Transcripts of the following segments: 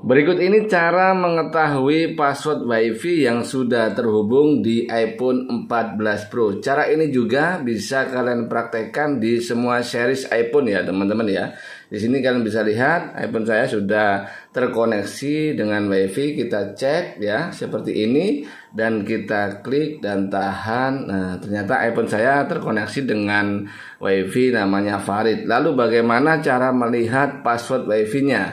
Berikut ini cara mengetahui password WiFi yang sudah terhubung di iPhone 14 Pro. Cara ini juga bisa kalian praktekkan di semua series iPhone ya, teman-teman ya. Di sini kalian bisa lihat iPhone saya sudah terkoneksi dengan WiFi. Kita cek ya seperti ini dan kita klik dan tahan. Nah, ternyata iPhone saya terkoneksi dengan WiFi namanya Farid. Lalu bagaimana cara melihat password WiFi-nya?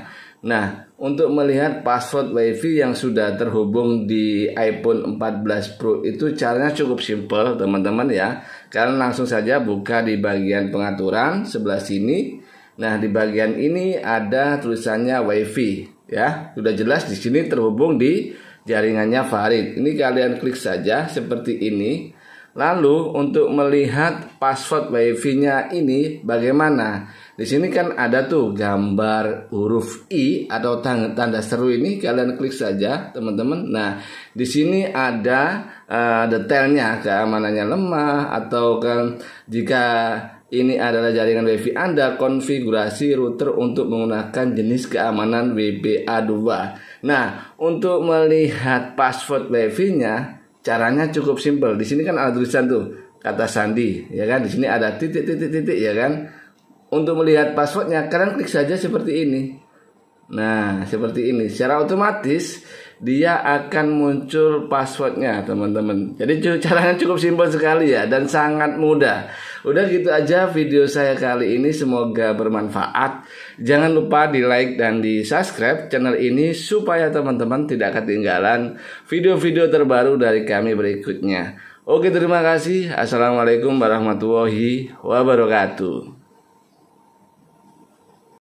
Nah, untuk melihat password WiFi yang sudah terhubung di iPhone 14 Pro itu caranya cukup simple teman-teman ya. Kalian langsung saja buka di bagian pengaturan sebelah sini. Nah, di bagian ini ada tulisannya WiFi ya. Sudah jelas di sini terhubung di jaringannya Farid. Ini kalian klik saja seperti ini. Lalu untuk melihat password WiFi-nya ini bagaimana? Di sini kan ada tuh gambar huruf I atau tanda seru ini kalian klik saja teman-teman. Nah, di sini ada uh, detailnya keamanannya lemah atau kan jika ini adalah jaringan WiFi Anda, konfigurasi router untuk menggunakan jenis keamanan WPA2. Nah, untuk melihat password WiFi-nya, caranya cukup simpel. Di sini kan ada tulisan tuh kata sandi, ya kan? Di sini ada titik-titik-titik, ya kan? Untuk melihat passwordnya, kalian klik saja seperti ini. Nah, seperti ini. Secara otomatis dia akan muncul passwordnya, teman-teman. Jadi caranya cukup simpel sekali ya dan sangat mudah. Udah gitu aja video saya kali ini. Semoga bermanfaat. Jangan lupa di like dan di subscribe channel ini supaya teman-teman tidak ketinggalan video-video terbaru dari kami berikutnya. Oke, terima kasih. Assalamualaikum warahmatullahi wabarakatuh.